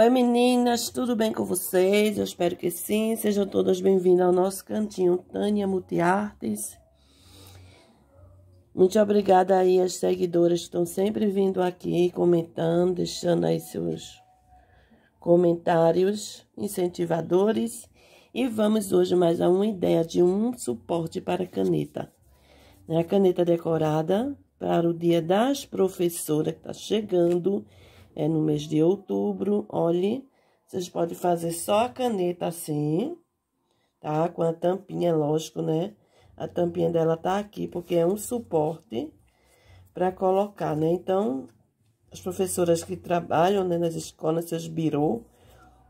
Oi meninas, tudo bem com vocês? Eu espero que sim. Sejam todas bem-vindas ao nosso cantinho Tânia Multiartes. Muito obrigada aí as seguidoras que estão sempre vindo aqui, comentando, deixando aí seus comentários incentivadores. E vamos hoje mais a uma ideia de um suporte para caneta. Né, a caneta decorada para o dia das professoras que está chegando é no mês de outubro, olhe, vocês podem fazer só a caneta assim, tá? Com a tampinha, é lógico, né? A tampinha dela tá aqui, porque é um suporte para colocar, né? Então, as professoras que trabalham né, nas escolas, seus birô,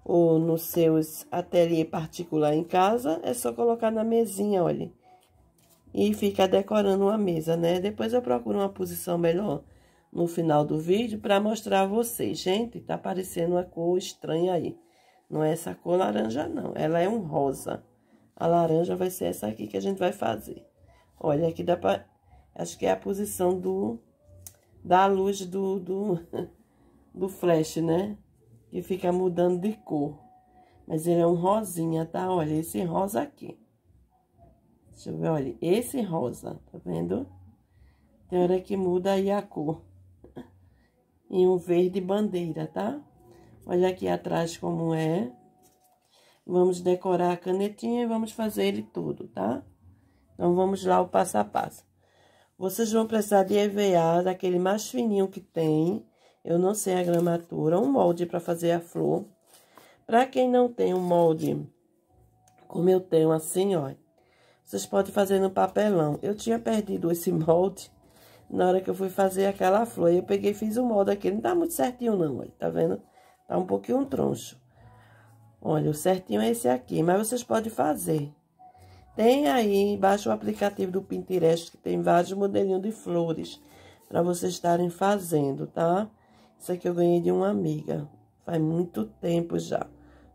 ou nos seus ateliê particular em casa, é só colocar na mesinha, olha. E fica decorando uma mesa, né? Depois eu procuro uma posição melhor no final do vídeo para mostrar a vocês. Gente, tá parecendo uma cor estranha aí. Não é essa cor laranja, não. Ela é um rosa. A laranja vai ser essa aqui que a gente vai fazer. Olha, aqui dá pra... Acho que é a posição do... Da luz do... Do, do flash, né? Que fica mudando de cor. Mas ele é um rosinha, tá? Olha, esse rosa aqui. Deixa eu ver, olha. Esse rosa, tá vendo? Tem hora que muda aí a cor e um verde bandeira, tá? Olha aqui atrás como é. Vamos decorar a canetinha e vamos fazer ele todo, tá? Então, vamos lá o passo a passo. Vocês vão precisar de EVA, daquele mais fininho que tem. Eu não sei a gramatura, um molde para fazer a flor. Para quem não tem um molde, como eu tenho assim, ó, vocês podem fazer no papelão. Eu tinha perdido esse molde na hora que eu fui fazer aquela flor. Eu peguei e fiz o molde aqui. Não tá muito certinho, não, olha. Tá vendo? Tá um pouquinho troncho. Olha, o certinho é esse aqui, mas vocês podem fazer. Tem aí embaixo o aplicativo do Pinterest, que tem vários modelinhos de flores para vocês estarem fazendo, tá? Isso aqui eu ganhei de uma amiga, faz muito tempo já,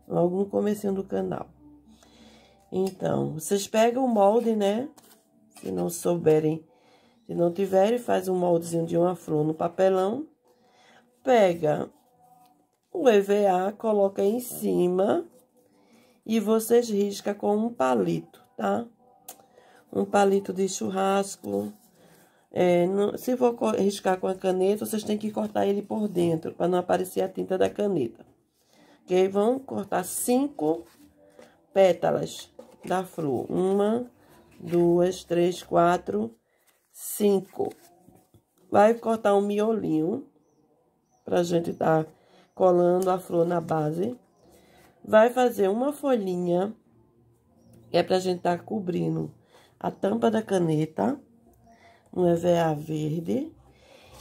logo no começo do canal. Então, vocês pegam o molde, né? Se não souberem se não tiver, ele faz um moldezinho de uma flor no papelão, pega o EVA, coloca em cima e vocês risca com um palito, tá? Um palito de churrasco. É, não, se for riscar com a caneta, vocês têm que cortar ele por dentro, para não aparecer a tinta da caneta. Ok? Vão cortar cinco pétalas da flor. Uma, duas, três, quatro, Cinco. Vai cortar um miolinho pra gente tá colando a flor na base. Vai fazer uma folhinha, que é pra gente tá cobrindo a tampa da caneta, um EVA verde.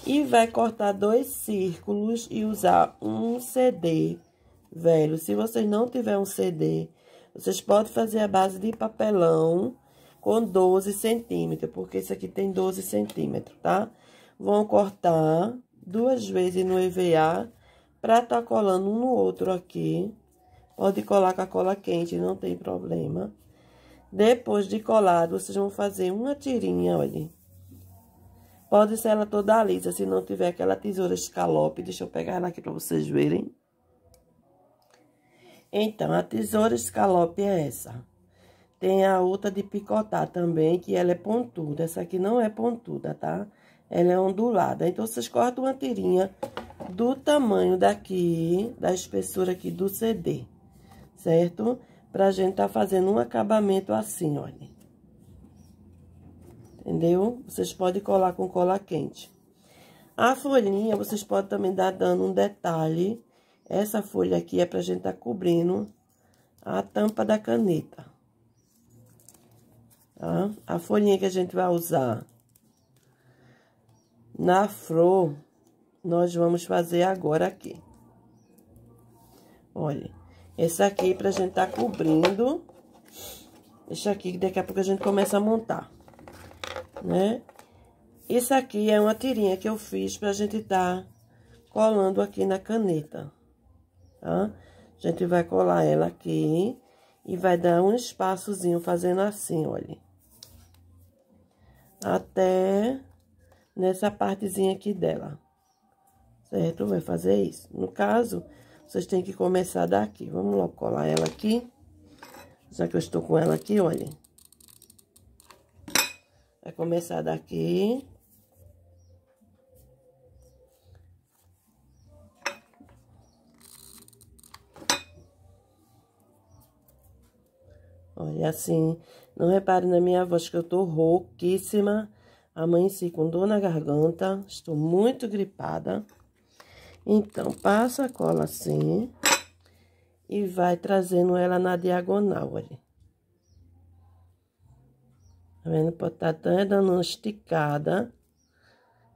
E vai cortar dois círculos e usar um CD velho. Se vocês não tiver um CD, vocês podem fazer a base de papelão com 12 centímetros, porque esse aqui tem 12 centímetros, tá? Vão cortar duas vezes no EVA pra tá colando um no outro aqui. Pode colar com a cola quente, não tem problema. Depois de colado, vocês vão fazer uma tirinha, olha. Pode ser ela toda lisa, se não tiver aquela tesoura escalope. Deixa eu pegar ela aqui pra vocês verem. Então, a tesoura escalope é essa. Tem a outra de picotar também, que ela é pontuda. Essa aqui não é pontuda, tá? Ela é ondulada. Então, vocês cortam uma tirinha do tamanho daqui, da espessura aqui do CD, certo? Pra gente tá fazendo um acabamento assim, olha. Entendeu? Vocês podem colar com cola quente. A folhinha, vocês podem também dar dando um detalhe. Essa folha aqui é pra gente tá cobrindo a tampa da caneta tá? A folhinha que a gente vai usar na flor, nós vamos fazer agora aqui. Olha, essa aqui pra gente tá cobrindo. Deixa aqui que daqui a pouco a gente começa a montar, né? Isso aqui é uma tirinha que eu fiz pra gente tá colando aqui na caneta, tá? A gente vai colar ela aqui e vai dar um espaçozinho fazendo assim, olha até nessa partezinha aqui dela, certo? Vai fazer isso. No caso, vocês têm que começar daqui. Vamos colar ela aqui, já que eu estou com ela aqui, olha. Vai começar daqui. Olha assim, não repare na minha voz que eu tô rouquíssima. Amanheci com dor na garganta. Estou muito gripada. Então, passa a cola assim. E vai trazendo ela na diagonal, olha. Tá vendo? Pode estar tá dando uma esticada.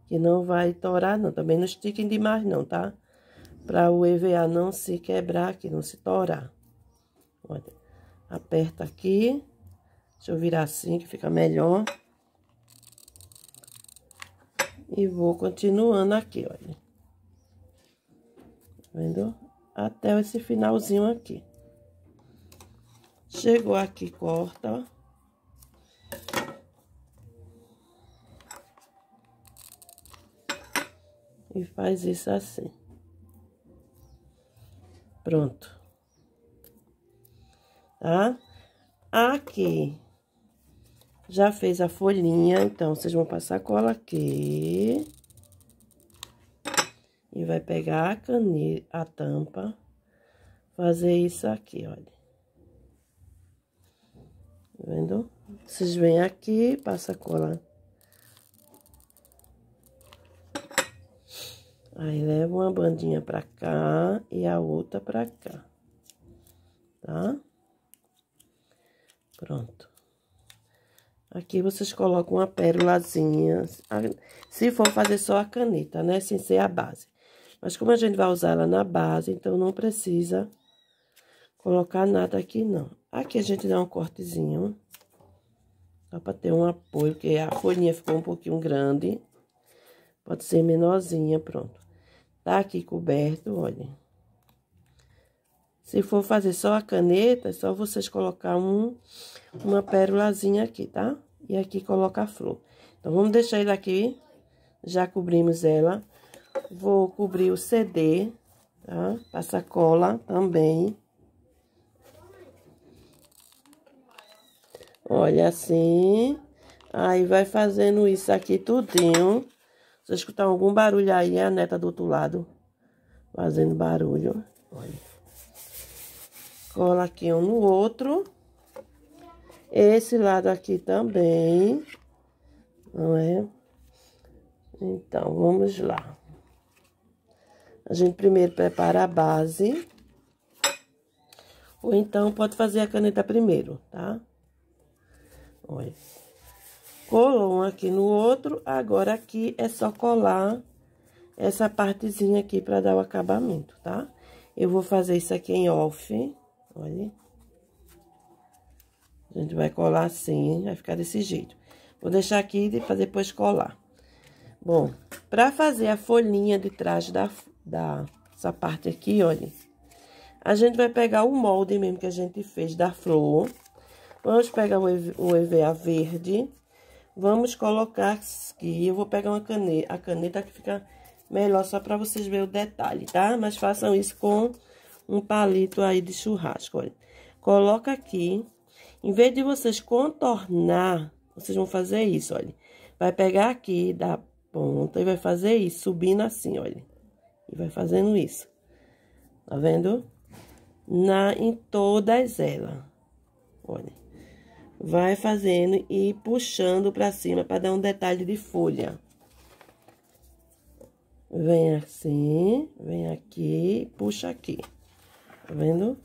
Que não vai torar, não. Também não estiquem demais, não, tá? Pra o EVA não se quebrar aqui, não se torar. Olha. Aperta aqui. Deixa eu virar assim que fica melhor. E vou continuando aqui, olha. Tá vendo? Até esse finalzinho aqui. Chegou aqui, corta, ó. e faz isso assim. Pronto. Tá? Aqui já fez a folhinha, então, vocês vão passar cola aqui. E vai pegar a caneta, a tampa, fazer isso aqui, olha. Tá vendo? Vocês vêm aqui, passa cola. Aí, leva uma bandinha pra cá e a outra pra cá, tá? Pronto. Aqui vocês colocam uma pérolazinha, se for fazer só a caneta, né? Sem ser a base. Mas como a gente vai usar ela na base, então não precisa colocar nada aqui, não. Aqui a gente dá um cortezinho, só pra ter um apoio, porque a folhinha ficou um pouquinho grande. Pode ser menorzinha, pronto. Tá aqui coberto, olha. Se for fazer só a caneta, é só vocês colocar um, uma pérolazinha aqui, tá? E aqui coloca a flor. Então, vamos deixar ele aqui. Já cobrimos ela. Vou cobrir o CD, tá? Passa cola também. Olha assim. Aí vai fazendo isso aqui tudinho. Se escutar algum barulho aí, é a neta do outro lado. Fazendo barulho. Olha cola aqui um no outro. Esse lado aqui também, não é? Então, vamos lá. A gente primeiro prepara a base. Ou então, pode fazer a caneta primeiro, tá? Olha. Colou um aqui no outro, agora aqui é só colar essa partezinha aqui para dar o acabamento, tá? Eu vou fazer isso aqui em off. Olha. A gente vai colar assim, vai ficar desse jeito. Vou deixar aqui e depois colar. Bom, pra fazer a folhinha de trás da, da essa parte aqui, olha. A gente vai pegar o molde mesmo que a gente fez da flor. Vamos pegar o EVA verde. Vamos colocar aqui. Eu vou pegar uma caneta, a caneta que fica melhor só pra vocês verem o detalhe, tá? Mas façam isso com um palito aí de churrasco, olha. Coloca aqui. Em vez de vocês contornar, vocês vão fazer isso, olha. Vai pegar aqui da ponta e vai fazer isso, subindo assim, olha. E vai fazendo isso. Tá vendo? Na, em todas elas. Olha. Vai fazendo e puxando pra cima pra dar um detalhe de folha. Vem assim, vem aqui, puxa aqui. Tá vendo?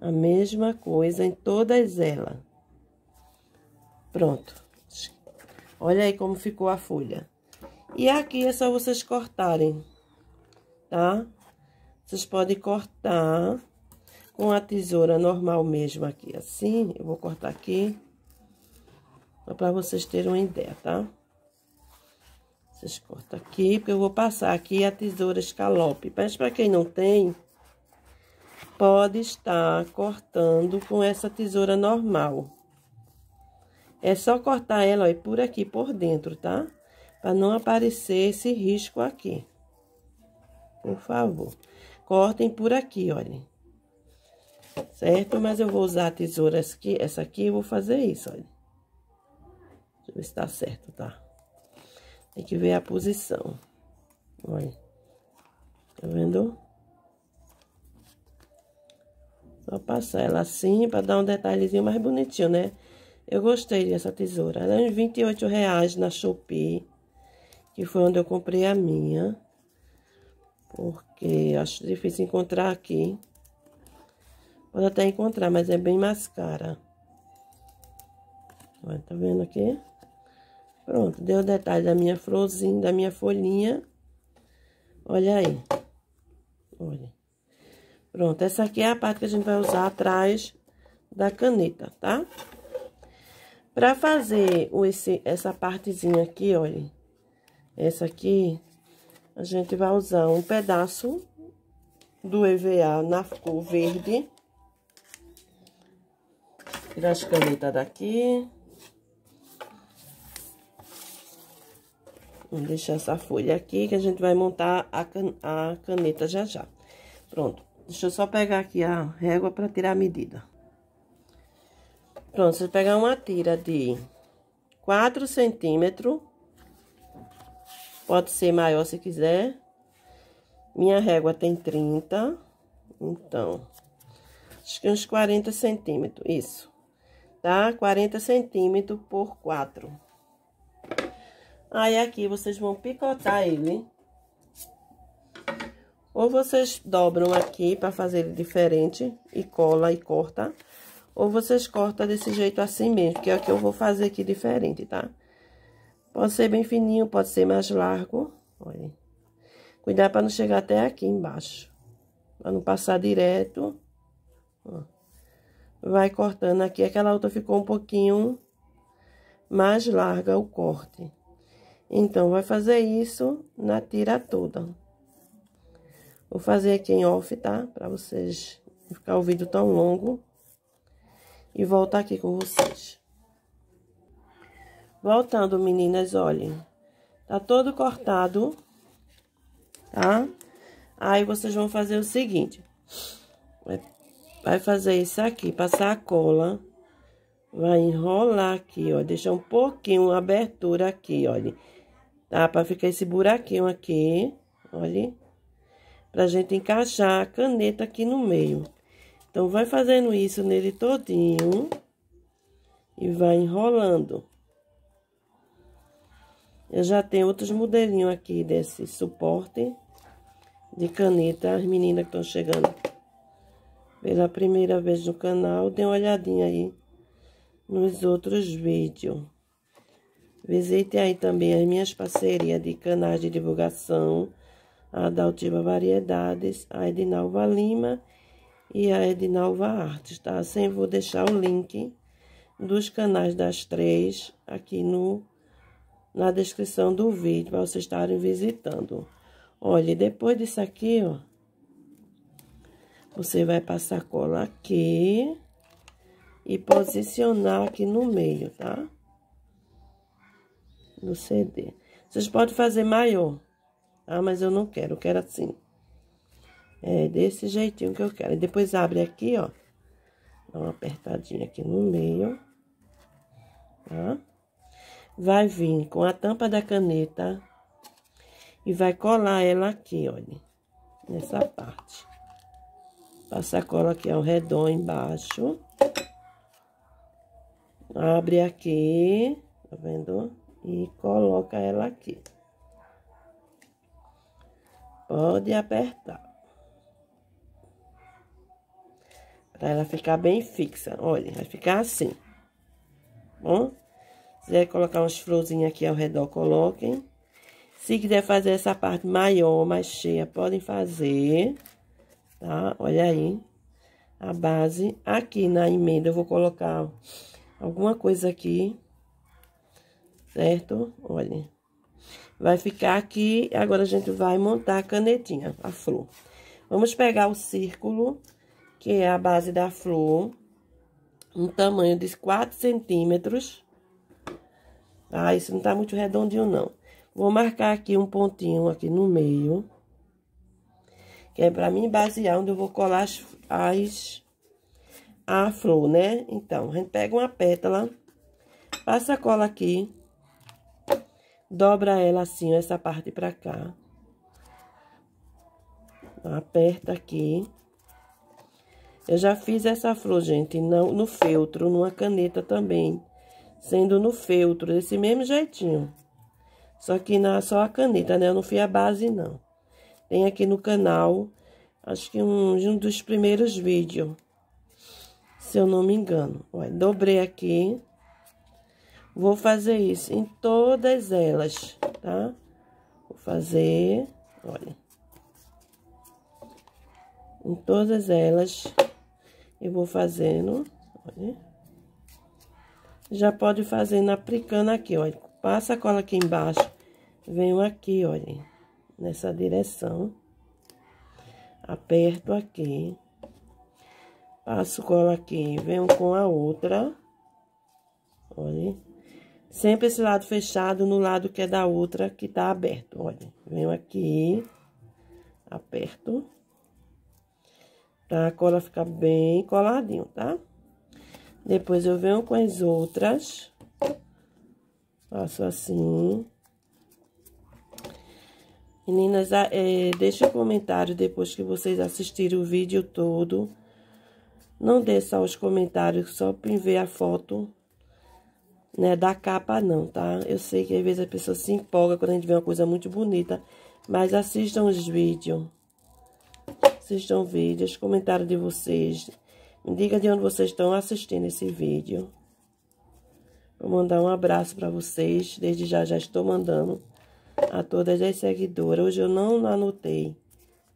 A mesma coisa em todas elas. Pronto. Olha aí como ficou a folha. E aqui é só vocês cortarem, tá? Vocês podem cortar com a tesoura normal mesmo aqui, assim. Eu vou cortar aqui, só para vocês terem uma ideia, tá? Vocês cortam aqui, porque eu vou passar aqui a tesoura escalope. Mas para quem não tem, pode estar cortando com essa tesoura normal. É só cortar ela, ó, por aqui, por dentro, tá? Para não aparecer esse risco aqui. Por favor. Cortem por aqui, olhem. Certo? Mas eu vou usar a tesoura aqui, essa aqui, eu vou fazer isso, olha. Deixa eu ver se tá certo, tá? Tem que ver a posição. Olha. Tá vendo? Só passar ela assim para dar um detalhezinho mais bonitinho, né? Eu gostei dessa tesoura. Era é uns 28 reais na Shopee, que foi onde eu comprei a minha. Porque acho difícil encontrar aqui. Pode até encontrar, mas é bem mais cara. Olha, tá vendo aqui? Pronto, deu o detalhe da minha florzinha, da minha folhinha. Olha aí. Olha. Pronto, essa aqui é a parte que a gente vai usar atrás da caneta, tá? Pra fazer esse, essa partezinha aqui, olha, essa aqui, a gente vai usar um pedaço do EVA na cor verde. Tirar as canetas daqui. Vamos deixar essa folha aqui, que a gente vai montar a, can a caneta já já. Pronto. Deixa eu só pegar aqui a régua para tirar a medida. Pronto, você pegar uma tira de 4 centímetros. Pode ser maior se quiser. Minha régua tem 30. Então, acho que uns 40 centímetros. Isso. Tá? 40 centímetros por 4. Aí, aqui, vocês vão picotar ele. Ou vocês dobram aqui para fazer diferente e cola e corta. Ou vocês cortam desse jeito assim mesmo, que é o que eu vou fazer aqui diferente, tá? Pode ser bem fininho, pode ser mais largo. Olha. Cuidar para não chegar até aqui embaixo. Para não passar direto. Ó. Vai cortando aqui. Aquela outra ficou um pouquinho mais larga o corte. Então, vai fazer isso na tira toda. Vou fazer aqui em off, tá? Pra vocês não ficar o vídeo tão longo. E voltar aqui com vocês. Voltando, meninas, olhem. Tá todo cortado, tá? Aí, vocês vão fazer o seguinte. Vai fazer isso aqui, passar a cola. Vai enrolar aqui, ó. Deixar um pouquinho abertura aqui, olha. Tá? Pra ficar esse buraquinho aqui, olha pra gente encaixar a caneta aqui no meio. Então, vai fazendo isso nele todinho e vai enrolando. Eu já tenho outros modelinhos aqui desse suporte de caneta, as meninas que estão chegando pela primeira vez no canal, dê uma olhadinha aí nos outros vídeos. Visite aí também as minhas parcerias de canais de divulgação, a Adaltiva Variedades, a Edinalva Lima e a Edinalva Artes, tá? Assim, vou deixar o link dos canais das três aqui no na descrição do vídeo para vocês estarem visitando. Olha, depois disso aqui, ó, você vai passar cola aqui e posicionar aqui no meio, tá? No CD. Vocês podem fazer maior. Ah, mas eu não quero, eu quero assim. É desse jeitinho que eu quero. E depois abre aqui, ó. Dá uma apertadinha aqui no meio. Tá? Vai vir com a tampa da caneta. E vai colar ela aqui, olha. Nessa parte. Passa a cola aqui ao redor embaixo. Abre aqui. Tá vendo? E coloca ela aqui. Pode apertar. Pra ela ficar bem fixa. Olha, vai ficar assim. Bom? Se quiser colocar uns florzinhos aqui ao redor, coloquem. Se quiser fazer essa parte maior, mais cheia, podem fazer. Tá? Olha aí. A base. Aqui na emenda eu vou colocar alguma coisa aqui. Certo? Olha. Vai ficar aqui, agora a gente vai montar a canetinha, a flor. Vamos pegar o círculo, que é a base da flor, um tamanho de 4 centímetros. Ah, isso não tá muito redondinho, não. Vou marcar aqui um pontinho aqui no meio, que é pra mim basear onde eu vou colar as, as a flor, né? Então, a gente pega uma pétala, passa a cola aqui dobra ela assim, essa parte pra cá. Aperta aqui. Eu já fiz essa flor, gente, não, no feltro, numa caneta também. Sendo no feltro, desse mesmo jeitinho. Só que na, só a caneta, né? Eu não fui a base, não. Tem aqui no canal, acho que um, um dos primeiros vídeos. Se eu não me engano. dobrei aqui. Vou fazer isso em todas elas, tá? Vou fazer, olha. Em todas elas, eu vou fazendo, olha. Já pode fazer aplicando aqui, olha. Passa a cola aqui embaixo, venho aqui, olha, nessa direção. Aperto aqui. Passo cola aqui, venho com a outra. Olha. Sempre esse lado fechado no lado que é da outra que tá aberto. Olha, venho aqui, aperto. Pra cola ficar bem coladinho, tá? Depois eu venho com as outras. Faço assim. Meninas, é, deixa um comentário depois que vocês assistirem o vídeo todo. Não dê só os comentários, só para ver a foto né, da capa não, tá? Eu sei que às vezes a pessoa se empolga quando a gente vê uma coisa muito bonita, mas assistam os vídeos. Assistam vídeos, comentário de vocês. Me diga de onde vocês estão assistindo esse vídeo. Vou mandar um abraço para vocês, desde já já estou mandando a todas as seguidoras. Hoje eu não anotei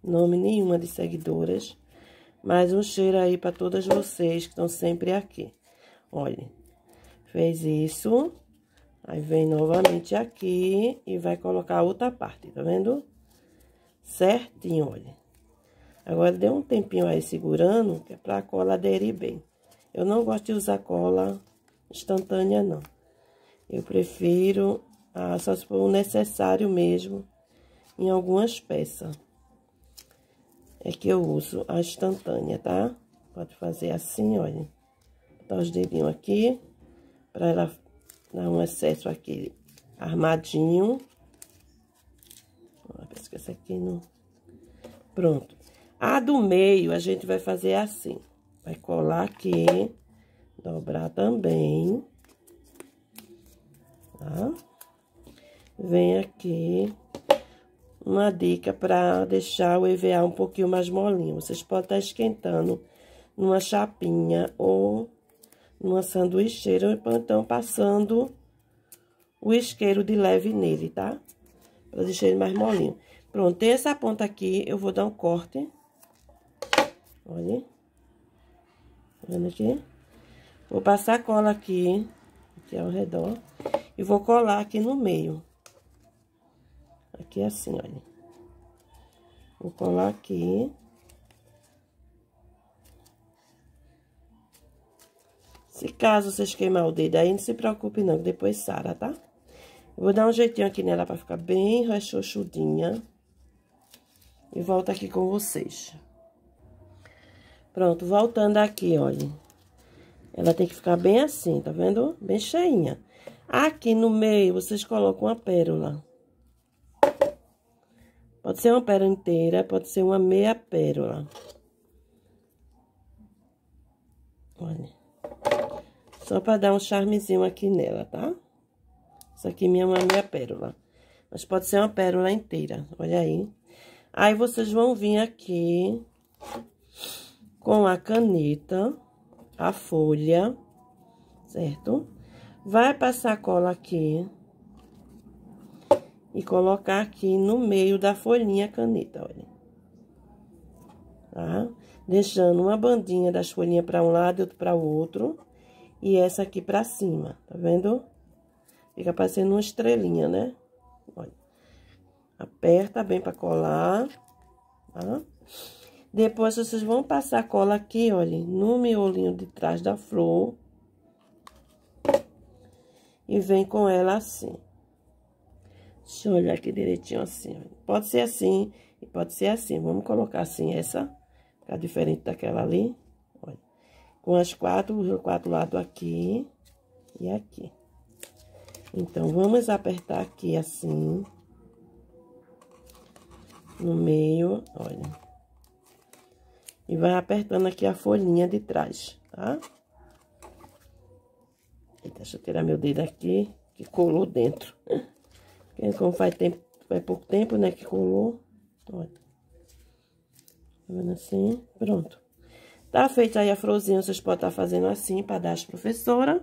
nome nenhuma de seguidoras, mas um cheiro aí para todas vocês que estão sempre aqui. olhem Fez isso. Aí vem novamente aqui e vai colocar a outra parte, tá vendo? Certinho, olha. Agora, deu um tempinho aí segurando, que é pra cola aderir bem. Eu não gosto de usar cola instantânea, não. Eu prefiro ah, só se for necessário mesmo em algumas peças. É que eu uso a instantânea, tá? Pode fazer assim, olha. Botar os dedinhos aqui para ela dar um excesso aqui armadinho. Ó, que essa aqui não... Pronto. A do meio, a gente vai fazer assim. Vai colar aqui, dobrar também. Tá? Vem aqui uma dica para deixar o EVA um pouquinho mais molinho. Vocês podem estar tá esquentando numa chapinha ou numa sanduicheira, ou então, então passando o isqueiro de leve nele, tá? Pra deixar ele mais molinho. Pronto, essa ponta aqui, eu vou dar um corte. Olha. Tá vendo aqui? Vou passar cola aqui, aqui ao redor, e vou colar aqui no meio. Aqui assim, olha. Vou colar aqui. Se caso vocês queimar o dedo aí, não se preocupe não, que depois sara, tá? Eu vou dar um jeitinho aqui nela pra ficar bem rechonchudinha E volto aqui com vocês. Pronto, voltando aqui, olha. Ela tem que ficar bem assim, tá vendo? Bem cheinha. Aqui no meio, vocês colocam uma pérola. Pode ser uma pérola inteira, pode ser uma meia pérola. Olha. Só para dar um charmezinho aqui nela, tá? Isso aqui minha uma é pérola. Mas pode ser uma pérola inteira, olha aí. Aí vocês vão vir aqui com a caneta, a folha, certo? Vai passar cola aqui e colocar aqui no meio da folhinha a caneta, olha. Tá? Deixando uma bandinha das folhinhas para um lado e outro para o outro e essa aqui pra cima, tá vendo? Fica parecendo uma estrelinha, né? Olha. Aperta bem pra colar, tá? Depois, vocês vão passar a cola aqui, olha, no miolinho de trás da flor. E vem com ela assim. Deixa eu olhar aqui direitinho assim, olha. Pode ser assim e pode ser assim. Vamos colocar assim essa, ficar diferente daquela ali com as quatro, quatro lados aqui e aqui. Então, vamos apertar aqui assim, no meio, olha. E vai apertando aqui a folhinha de trás, tá? deixa eu tirar meu dedo aqui, que colou dentro. como faz, tempo, faz pouco tempo, né, que colou, olha. Tá vendo assim? Pronto. Tá feita aí a florzinha, vocês podem estar tá fazendo assim para dar as professora.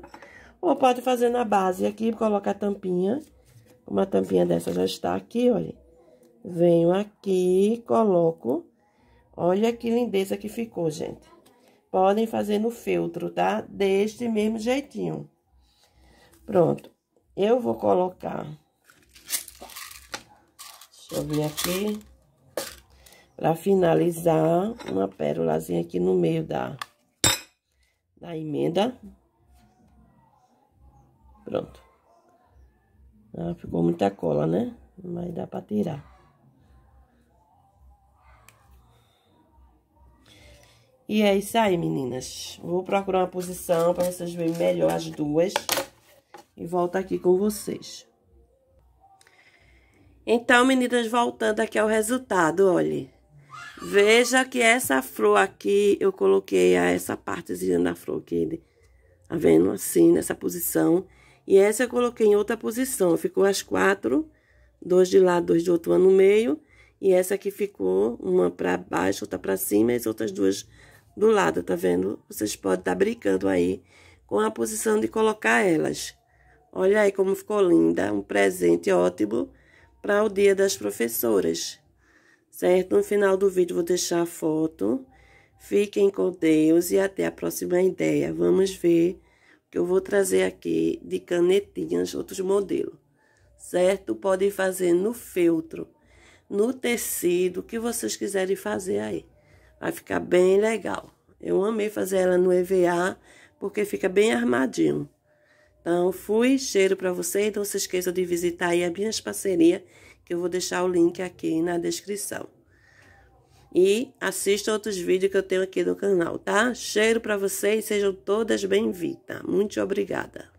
Ou pode fazer na base aqui, colocar a tampinha. Uma tampinha dessa já está aqui, olha. Venho aqui, coloco. Olha que lindeza que ficou, gente. Podem fazer no feltro, tá? Deste mesmo jeitinho. Pronto. Eu vou colocar... Deixa eu vir aqui. Pra finalizar, uma pérolazinha aqui no meio da, da emenda. Pronto. Ah, ficou muita cola, né? Mas dá pra tirar. E é isso aí, meninas. Vou procurar uma posição pra vocês verem melhor as duas. E volto aqui com vocês. Então, meninas, voltando aqui ao resultado, olhe. Veja que essa flor aqui, eu coloquei essa partezinha da flor aqui, tá vendo? Assim, nessa posição. E essa eu coloquei em outra posição, ficou as quatro, dois de lado, dois de outro uma no meio. E essa aqui ficou uma pra baixo, outra pra cima, e as outras duas do lado, tá vendo? Vocês podem estar tá brincando aí com a posição de colocar elas. Olha aí como ficou linda, um presente ótimo para o Dia das Professoras certo? No final do vídeo, vou deixar a foto. Fiquem com Deus e até a próxima ideia. Vamos ver o que eu vou trazer aqui de canetinhas, outros modelos, certo? Podem fazer no feltro, no tecido, o que vocês quiserem fazer aí. Vai ficar bem legal. Eu amei fazer ela no EVA, porque fica bem armadinho. Então, fui, cheiro para vocês. Não se esqueça de visitar aí as minhas parcerias que eu vou deixar o link aqui na descrição. E assista outros vídeos que eu tenho aqui no canal, tá? Cheiro para vocês, sejam todas bem-vindas. Muito obrigada.